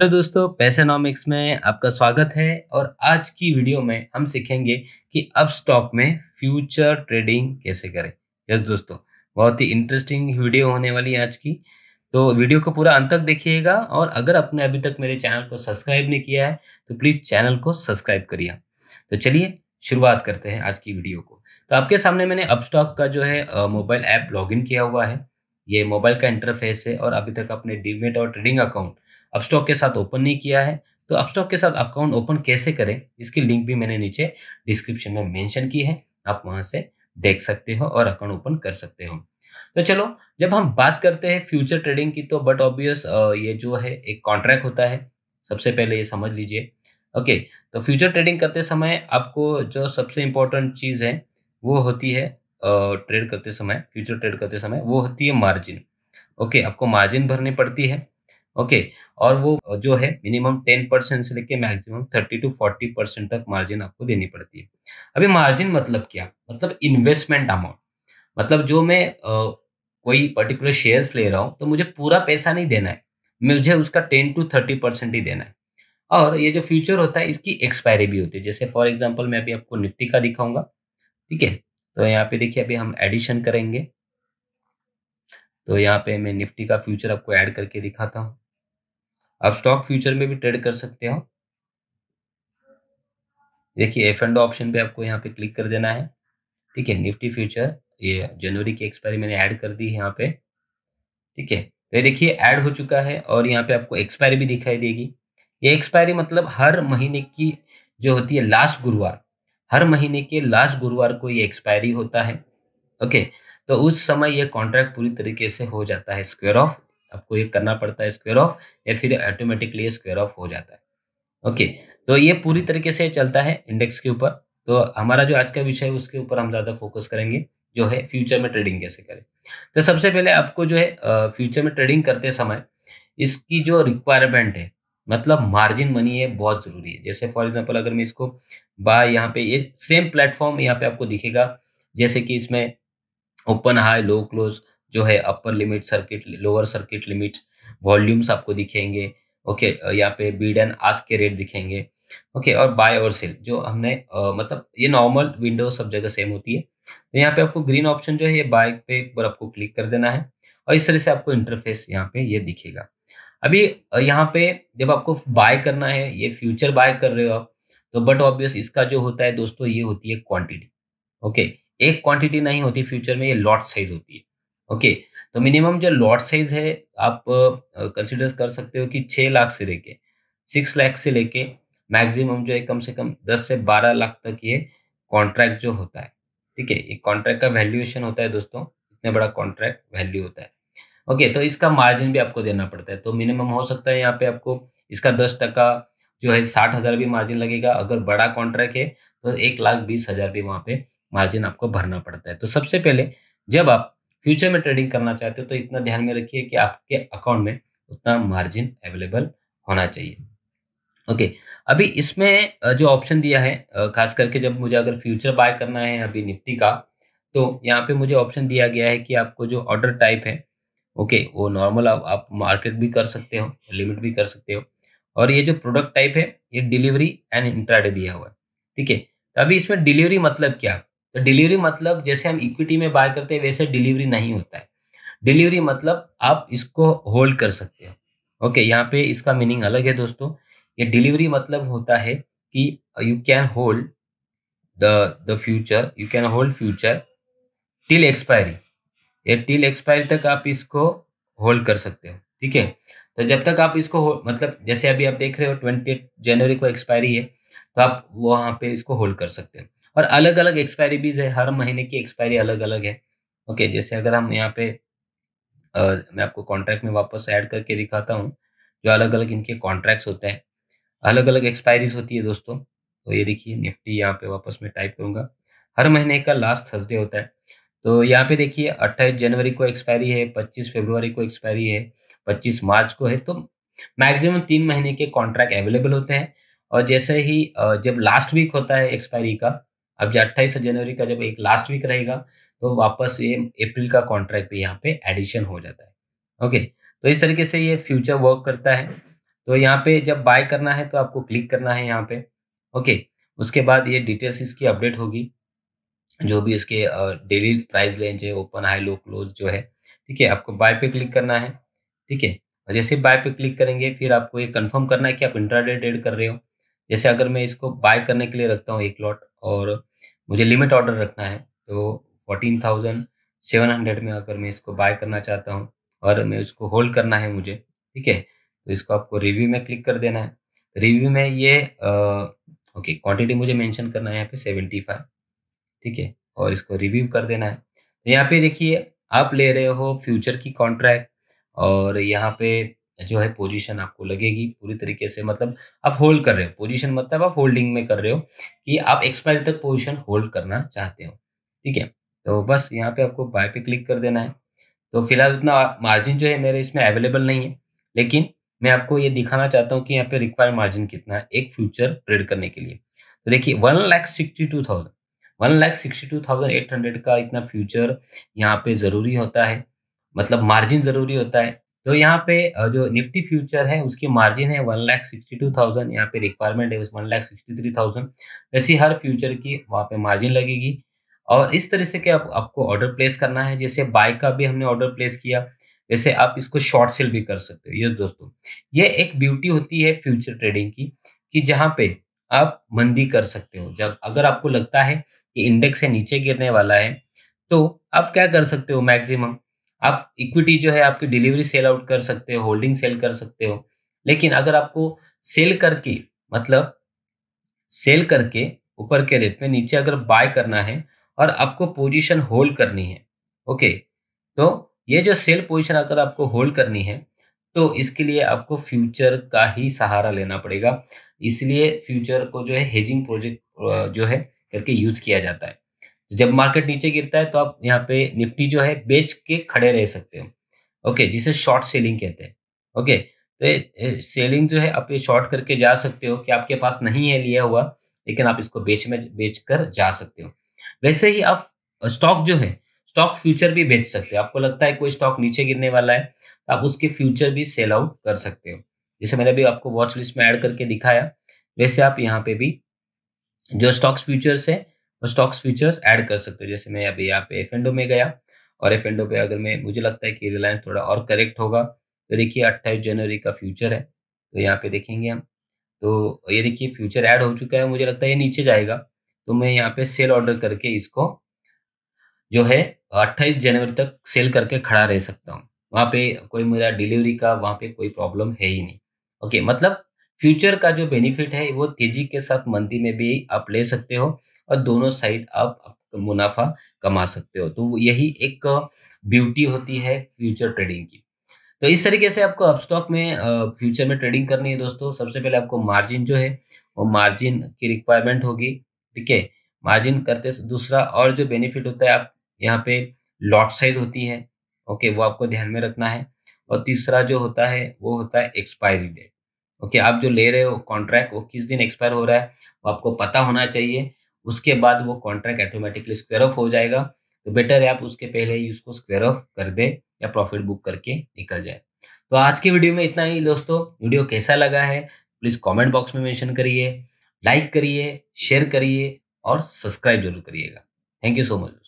hello तो दोस्तों पैसेनॉमिक्स में आपका स्वागत है और आज की वीडियो में हम सीखेंगे कि अब स्टॉक में फ्यूचर ट्रेडिंग कैसे करें यस दोस्तों बहुत ही इंटरेस्टिंग वीडियो होने वाली है आज की तो वीडियो को पूरा अंत तक देखिएगा और अगर आपने अभी तक मेरे चैनल को सब्सक्राइब नहीं किया है तो प्लीज़ चैनल को सब्सक्राइब करिए तो चलिए शुरुआत करते हैं आज की वीडियो को तो आपके सामने मैंने अपस्टॉक का जो है मोबाइल ऐप लॉगिन किया हुआ है ये मोबाइल का इंटरफेस है और अभी तक अपने डीमेट और ट्रेडिंग अकाउंट अपस्टॉक के साथ ओपन नहीं किया है तो अपस्टॉक के साथ अकाउंट ओपन कैसे करें इसकी लिंक भी मैंने नीचे डिस्क्रिप्शन में मेंशन की है आप वहां से देख सकते हो और अकाउंट ओपन कर सकते हो तो चलो जब हम बात करते हैं फ्यूचर ट्रेडिंग की तो बट ऑब्वियस ये जो है एक कॉन्ट्रैक्ट होता है सबसे पहले ये समझ लीजिए ओके तो फ्यूचर ट्रेडिंग करते समय आपको जो सबसे इम्पोर्टेंट चीज़ है वो होती है ट्रेड करते समय फ्यूचर ट्रेड करते समय वो होती है मार्जिन ओके आपको मार्जिन भरनी पड़ती है ओके और वो जो है मिनिमम टेन परसेंट से लेके maximum thirty to forty percent तक मार्जिन आपको देनी पड़ती है अभी मार्जिन मतलब क्या मतलब इन्वेस्टमेंट अमाउंट मतलब जो मैं आ, कोई पर्टिकुलर शेयर्स ले रहा हूँ तो मुझे पूरा पैसा नहीं देना है मुझे उसका टेन टू थर्टी परसेंट ही देना है और ये जो फ्यूचर होता है इसकी एक्सपायरी भी होती है जैसे फॉर एग्जाम्पल मैं अभी आपको निफ्टी का दिखाऊंगा ठीक है तो यहाँ पे देखिए अभी हम एडिशन करेंगे तो यहाँ पे मैं निफ्टी का फ्यूचर आपको ऐड करके दिखाता हूँ आप स्टॉक फ्यूचर में भी ट्रेड कर सकते हो देखिए एफ एंड ऑप्शन पे आपको यहाँ पे क्लिक कर देना है ठीक है निफ्टी फ्यूचर ये जनवरी की एक्सपायरी मैंने ऐड कर दी है यहाँ पे ठीक है तो ये देखिए ऐड हो चुका है और यहाँ पे आपको एक्सपायरी भी दिखाई देगी ये एक्सपायरी मतलब हर महीने की जो होती है लास्ट गुरुवार हर महीने के लास्ट गुरुवार को ये एक्सपायरी होता है ओके तो उस समय ये कॉन्ट्रैक्ट पूरी तरीके से हो जाता है स्क्वेयर ऑफ आपको ये करना पड़ता है स्क्वेयर ऑफ या फिर ऑटोमेटिकली स्क्वेयर ऑफ हो जाता है ओके तो ये पूरी तरीके से चलता है इंडेक्स के ऊपर तो हमारा जो आज का विषय है उसके ऊपर हम ज़्यादा फोकस करेंगे जो है फ्यूचर में ट्रेडिंग कैसे करें तो सबसे पहले आपको जो है फ्यूचर में ट्रेडिंग करते समय इसकी जो रिक्वायरमेंट है मतलब मार्जिन मनी है बहुत ज़रूरी है जैसे फॉर एग्जांपल अगर मैं इसको बाय यहाँ पे ये सेम प्लेटफॉर्म यहाँ पे आपको दिखेगा जैसे कि इसमें ओपन हाई लो क्लोज जो है upper limit circuit lower circuit limit volumes आपको दिखेंगे ओके यहाँ पे बीड एंड आस के रेट दिखेंगे ओके और बाय और सेल जो हमने आ, मतलब ये नॉर्मल विंडो सब जगह सेम होती है तो यहाँ पे आपको ग्रीन ऑप्शन जो है ये बाय पे एक बार आपको क्लिक कर देना है और इस तरह से आपको इंटरफेस यहाँ पे ये यह दिखेगा अभी यहाँ पे जब आपको बाय करना है ये फ्यूचर बाय कर रहे हो आप तो बट ऑब्वियस इसका जो होता है दोस्तों ये होती है क्वांटिटी ओके एक क्वांटिटी नहीं होती फ्यूचर में ये लॉट साइज होती है ओके तो मिनिमम जो लॉट साइज है आप कंसिडर कर सकते हो कि छः लाख से लेके सिक्स लाख से लेके मैक्सिमम जो है कम से कम दस से बारह लाख तक ये कॉन्ट्रैक्ट जो होता है ठीक है एक कॉन्ट्रैक्ट का वैल्यूएशन होता है दोस्तों इतना बड़ा कॉन्ट्रैक्ट वैल्यू होता है ओके तो इसका मार्जिन भी आपको देना पड़ता है तो मिनिमम हो सकता है यहाँ पे आपको इसका दस टका जो है साठ हज़ार भी मार्जिन लगेगा अगर बड़ा कॉन्ट्रैक्ट है तो एक लाख बीस हज़ार भी वहाँ पे मार्जिन आपको भरना पड़ता है तो सबसे पहले जब आप फ्यूचर में ट्रेडिंग करना चाहते हो तो इतना ध्यान में रखिए कि आपके अकाउंट में उतना मार्जिन अवेलेबल होना चाहिए ओके okay, अभी इसमें जो ऑप्शन दिया है खास करके जब मुझे अगर फ्यूचर बाय करना है अभी निफ्टी का तो यहाँ पे मुझे ऑप्शन दिया गया है कि आपको जो ऑर्डर टाइप है ओके okay, वो नॉर्मल आप, आप मार्केट भी कर सकते हो लिमिट भी कर सकते हो और ये जो प्रोडक्ट टाइप है ये डिलीवरी एंड इंट्राडे दिया हुआ है ठीक है तो अभी इसमें डिलीवरी मतलब क्या तो डिलीवरी मतलब जैसे हम इक्विटी में बाय करते हैं वैसे डिलीवरी नहीं होता है डिलीवरी मतलब आप इसको होल्ड कर सकते हो ओके यहाँ पे इसका मीनिंग अलग है दोस्तों ये डिलीवरी मतलब होता है कि you can hold the the future you can hold future till expiry ये टिल एक्सपायरी तक आप इसको होल्ड कर सकते हो ठीक है तो जब तक आप इसको मतलब जैसे अभी आप देख रहे हो ट्वेंटी जनवरी को एक्सपायरी है तो आप वहाँ पे इसको होल्ड कर सकते हो और अलग अलग एक्सपायरी भी है हर महीने की एक्सपायरी अलग अलग है ओके जैसे अगर हम यहाँ पे आ, मैं आपको कॉन्ट्रैक्ट में वापस ऐड करके दिखाता हूँ जो अलग अलग इनके कॉन्ट्रैक्ट्स होते हैं अलग अलग एक्सपायरीज होती है दोस्तों तो ये देखिए निफ्टी यहाँ पे वापस मैं टाइप करूंगा हर महीने का लास्ट थर्सडे होता है तो यहाँ पे देखिए अट्ठाईस जनवरी को एक्सपायरी है पच्चीस फरवरी को एक्सपायरी है पच्चीस मार्च को है तो मैक्सिमम तीन महीने के कॉन्ट्रैक्ट अवेलेबल होते हैं और जैसे ही जब लास्ट वीक होता है एक्सपायरी का अब अट्ठाईस जनवरी का जब एक लास्ट वीक रहेगा तो वापस ये अप्रैल का कॉन्ट्रैक्ट भी यहाँ पे एडिशन हो जाता है ओके तो इस तरीके से ये फ्यूचर वर्क करता है तो यहाँ पे जब बाय करना है तो आपको क्लिक करना है यहाँ पे ओके उसके बाद ये डिटेल्स इसकी अपडेट होगी जो भी इसके डेली प्राइस रेंज है ओपन हाई लो क्लोज जो है ठीक है आपको बाय पे क्लिक करना है ठीक है और जैसे बाय पे क्लिक करेंगे फिर आपको ये कंफर्म करना है कि आप इंट्राडे ट्रेड कर रहे हो जैसे अगर मैं इसको बाय करने के लिए रखता हूँ एक लॉट और मुझे लिमिट ऑर्डर रखना है तो फोर्टीन थाउजेंड सेवन हंड्रेड में अगर मैं इसको बाय करना चाहता हूँ और मैं उसको होल्ड करना है मुझे ठीक है तो इसको आपको रिव्यू में क्लिक कर देना है रिव्यू में ये ओके क्वांटिटी मुझे मेंशन करना है यहाँ पे सेवेंटी फाइव ठीक है और इसको रिव्यू कर देना है तो यहाँ पे देखिए आप ले रहे हो फ्यूचर की कॉन्ट्रैक्ट और यहाँ पे जो है पोजीशन आपको लगेगी पूरी तरीके से मतलब आप होल्ड कर रहे हो पोजीशन मतलब आप होल्डिंग में कर रहे हो कि आप एक्सपायरी तक पोजीशन होल्ड करना चाहते हो ठीक है तो बस यहाँ पे आपको बाय पे क्लिक कर देना है तो फिलहाल उतना मार्जिन जो है मेरे इसमें अवेलेबल नहीं है लेकिन मैं आपको ये दिखाना चाहता हूँ कि यहाँ पे रिक्वायर मार्जिन कितना है एक फ्यूचर ट्रेड करने के लिए तो देखिए one lakh sixty two thousand one lakh sixty two thousand eight hundred का इतना फ्यूचर यहाँ पे ज़रूरी होता है मतलब मार्जिन ज़रूरी होता है तो यहाँ पे जो निफ्टी फ्यूचर है उसकी मार्जिन है one lakh sixty two thousand यहाँ पे रिक्वायरमेंट है one lakh sixty three thousand ऐसी हर फ्यूचर की वहाँ पे मार्जिन लगेगी और इस तरह से कि आप, आपको ऑर्डर प्लेस करना है जैसे बाइक का भी हमने ऑर्डर प्लेस किया वैसे आप इसको शॉर्ट सेल भी कर सकते हो ये दोस्तों ये एक ब्यूटी होती है फ्यूचर ट्रेडिंग की कि जहाँ पे आप मंदी कर सकते हो जब अगर आपको लगता है कि इंडेक्स है नीचे गिरने वाला है तो आप क्या कर सकते हो मैक्सिमम आप इक्विटी जो है आपकी डिलीवरी सेल आउट कर सकते हो होल्डिंग सेल कर सकते हो लेकिन अगर आपको सेल करके मतलब सेल करके ऊपर के रेट में नीचे अगर बाय करना है और आपको पोजीशन होल्ड करनी है ओके तो ये जो सेल पोजीशन अगर आपको होल्ड करनी है तो इसके लिए आपको फ्यूचर का ही सहारा लेना पड़ेगा इसलिए फ्यूचर को जो है हेजिंग प्रोजेक्ट जो है करके यूज किया जाता है जब मार्केट नीचे गिरता है तो आप यहाँ पे निफ्टी जो है बेच के खड़े रह सकते हो ओके जिसे शॉर्ट सेलिंग कहते हैं ओके तो सेलिंग जो है आप ये शॉर्ट करके जा सकते हो कि आपके पास नहीं है लिया हुआ लेकिन आप इसको बेच में बेच कर जा सकते हो वैसे ही आप स्टॉक जो है स्टॉक फ्यूचर भी बेच सकते हो आपको लगता है कोई स्टॉक नीचे गिरने वाला है तो आप उसके फ्यूचर भी सेल आउट कर सकते हो जैसे मैंने अभी आपको वॉच लिस्ट में ऐड करके दिखाया वैसे आप यहाँ पे भी जो स्टॉक्स फ्यूचर्स है स्टॉक्स फीचर्स ऐड कर सकते हो जैसे मैं अभी यहाँ पे एफ एंडो में गया और एफ एंडो पे अगर मैं मुझे लगता है कि रिलायंस थोड़ा और करेक्ट होगा तो देखिए अट्ठाईस जनवरी का फ्यूचर है तो यहाँ पे देखेंगे हम तो ये देखिए फ्यूचर ऐड हो चुका है मुझे लगता है ये नीचे जाएगा तो मैं यहाँ पे सेल ऑर्डर करके इसको जो है अट्ठाईस जनवरी तक सेल करके खड़ा रह सकता हूँ वहाँ पे कोई मेरा डिलीवरी का वहाँ पे कोई प्रॉब्लम है ही नहीं ओके मतलब फ्यूचर का जो बेनिफिट है वो तेजी के साथ मंदी में भी आप ले सकते हो और दोनों साइड आप मुनाफा कमा सकते हो तो यही एक ब्यूटी होती है फ्यूचर ट्रेडिंग की तो इस तरीके से आपको अपस्टॉक में फ्यूचर में ट्रेडिंग करनी है दोस्तों सबसे पहले आपको मार्जिन जो है वो मार्जिन की रिक्वायरमेंट होगी ठीक है मार्जिन करते दूसरा और जो बेनिफिट होता है आप यहाँ पे लॉट साइज होती है ओके वो आपको ध्यान में रखना है और तीसरा जो होता है वो होता है एक्सपायरी डेट ओके आप जो ले रहे हो कॉन्ट्रैक्ट वो किस दिन एक्सपायर हो रहा है वो आपको पता होना चाहिए उसके बाद वो कॉन्ट्रैक्ट ऑटोमेटिकली स्क्वेयर ऑफ हो जाएगा तो बेटर है आप उसके पहले ही उसको स्क्वेयर ऑफ कर दे या प्रॉफिट बुक करके निकल जाए तो आज के वीडियो में इतना ही दोस्तों वीडियो कैसा लगा है प्लीज़ कमेंट बॉक्स में मेंशन करिए लाइक करिए शेयर करिए और सब्सक्राइब जरूर करिएगा थैंक यू सो मच